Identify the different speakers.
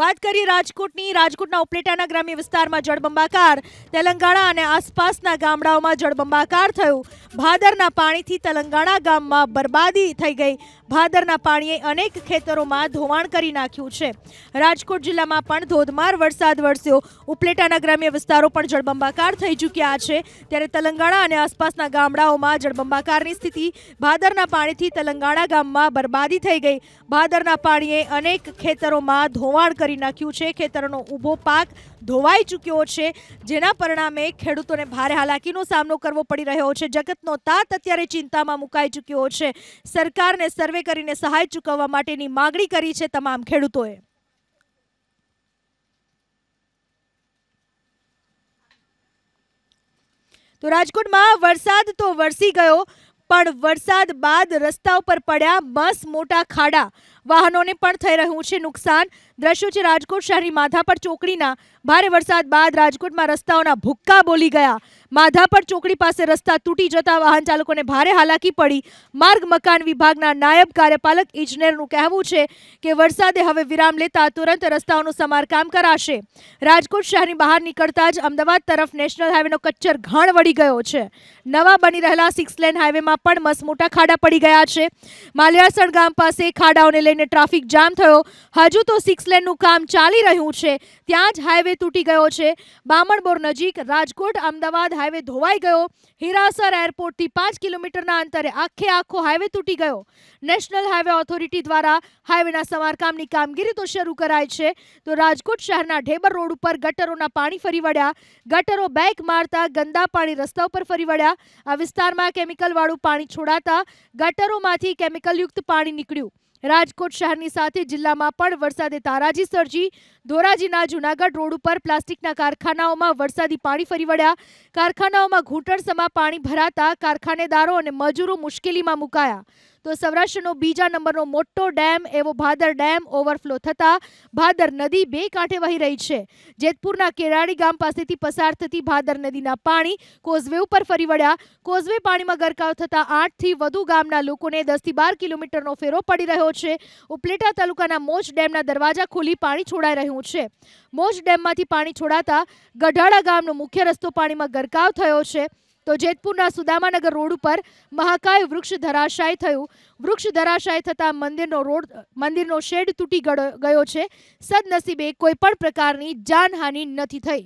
Speaker 1: વાત કરીએ રાજકોટની રાજકોટના ઉપલેટાના ગ્રામ્ય વિસ્તારમાં જળબંબાકાર તેલંગાણા અને આસપાસના ગામડાઓમાં જળબંબાકાર થયું ભાદરના પાણીથી તેલંગાણા ગામમાં બરબાદી થઈ ગઈ ભાદરના પાણીએ અનેક ખેતરોમાં ધોવાણ કરી નાખ્યું છે રાજકોટ જિલ્લામાં પણ ધોધમાર વરસાદ વરસ્યો ઉપલેટાના ગ્રામ્ય વિસ્તારો પણ જળબંબાકાર થઈ ચૂક્યા છે ત્યારે તેલંગાણા અને આસપાસના ગામડાઓમાં જળબંબાકારની સ્થિતિ ભાદરના પાણીથી તેલંગાણા ગામમાં બરબાદી થઈ ગઈ ભાદરના પાણીએ અનેક ખેતરોમાં ધોવાણ કરી નાખ્યું છે ખેતરોનો ઊભો પાક ધોવાઈ ચૂક્યો છે જેના પરિણામે ખેડૂતોને ભારે હાલાકીનો સામનો કરવો પડી રહ્યો છે જગતનો તાત અત્યારે ચિંતામાં મુકાઈ ચૂક્યો છે સરકારને સર્વે સર્વે કરીને સહાય ચૂકવવા માટેની માગણી કરી છે તમામ ખેડૂતોએ તો રાજકોટમાં વરસાદ તો વરસી ગયો પણ વરસાદ બાદ રસ્તા ઉપર પડ્યા બસ મોટા ખાડા વાહનોને પણ થઈ રહ્યું છે નુકસાન દ્રશ્યો છે રાજકોટ શહેરની માધાપર ચોકડીના ભારે વરસાદ બાદ રાજકોટમાં રસ્તાઓના ભુક્કા બોલી ગયા માધાપર ચોકડી પાસે રસ્તા તૂટી જતા વાહન ચાલકોને ભારે હાલાકી પડી માર્ગ મકાન વિભાગના નાયબ કાર્યપાલક ઇજનેરનું કહેવું છે કે વરસાદે હવે વિરામ લેતા તુરંત રસ્તાઓનું સમારકામ કરાશે રાજકોટ શહેરની બહાર નીકળતા જ અમદાવાદ તરફ નેશનલ હાઈવેનો કચ્છર ઘણ વળી ગયો છે નવા બની રહેલા સિક્સ લેન હાઈવેમાં પણ મસમોટા ખાડા પડી ગયા છે માલિયાસણ ગામ પાસે ખાડાઓને લઈને લઈને ટ્રાફિક જામ થયો હજુ તો સિક્સ લેનનું કામ ચાલી રહ્યું છે ત્યાં જ હાઈવે તૂટી ગયો છે બામણબોર નજીક રાજકોટ અમદાવાદ હાઈવે ધોવાઈ ગયો હિરાસર એરપોર્ટથી પાંચ કિલોમીટરના અંતરે આખે આખો હાઈવે તૂટી ગયો નેશનલ હાઈવે ઓથોરિટી દ્વારા હાઈવેના સમારકામની કામગીરી તો શરૂ કરાય છે તો રાજકોટ શહેરના ઢેબર રોડ ઉપર ગટરોના પાણી ફરી વળ્યા ગટરો બેક મારતા ગંદા પાણી રસ્તા ઉપર ફરી વળ્યા આ વિસ્તારમાં કેમિકલવાળું પાણી છોડાતા ગટરોમાંથી કેમિકલયુક્ત પાણી નીકળ્યું રાજકોટ શહેરની સાથે જિલ્લામાં પણ વરસાદે તારાજી સર્જી ધોરાજીના જૂનાગઢ રોડ ઉપર પ્લાસ્ટિકના કારખાનાઓમાં વરસાદી પાણી ફરી વળ્યા કારખાનાઓમાં ઘૂંટણ સમા પાણી ભરાતા કારખાનેદારો અને મજૂરો મુશ્કેલીમાં મુકાયા તો સૌરાષ્ટ્રનો બીજા નંબરનો મોટો ડેમ એવો ભાદર ડેમ ઓવરફ્લો થતાં ભાદર નદી બે કાંઠે વહી રહી છે જેતપુરના કેરાડી ગામ પાસેથી પસાર થતી ભાદર નદીના પાણી કોઝવે ઉપર ફરી વળ્યા કોઝવે પાણીમાં ગરકાવ થતાં આઠથી વધુ ગામના લોકોને દસથી બાર કિલોમીટરનો ફેરો પડી રહ્યો છે ઉપલેટા તાલુકાના મોજ ડેમના દરવાજા ખોલી પાણી છોડાઈ રહ્યું છે મોજ ડેમમાંથી પાણી છોડાતા ગઢાળા ગામનો મુખ્ય રસ્તો પાણીમાં ગરકાવ થયો છે તો જેતપુરના સુદામાનગર રોડ ઉપર મહાકાય વૃક્ષ ધરાશાય થયું વૃક્ષ ધરાશાય થતાં મંદિરનો રોડ મંદિરનો શેડ તૂટી ગયો છે સદનસીબે કોઈ પણ પ્રકારની જાનહાનિ નથી થઈ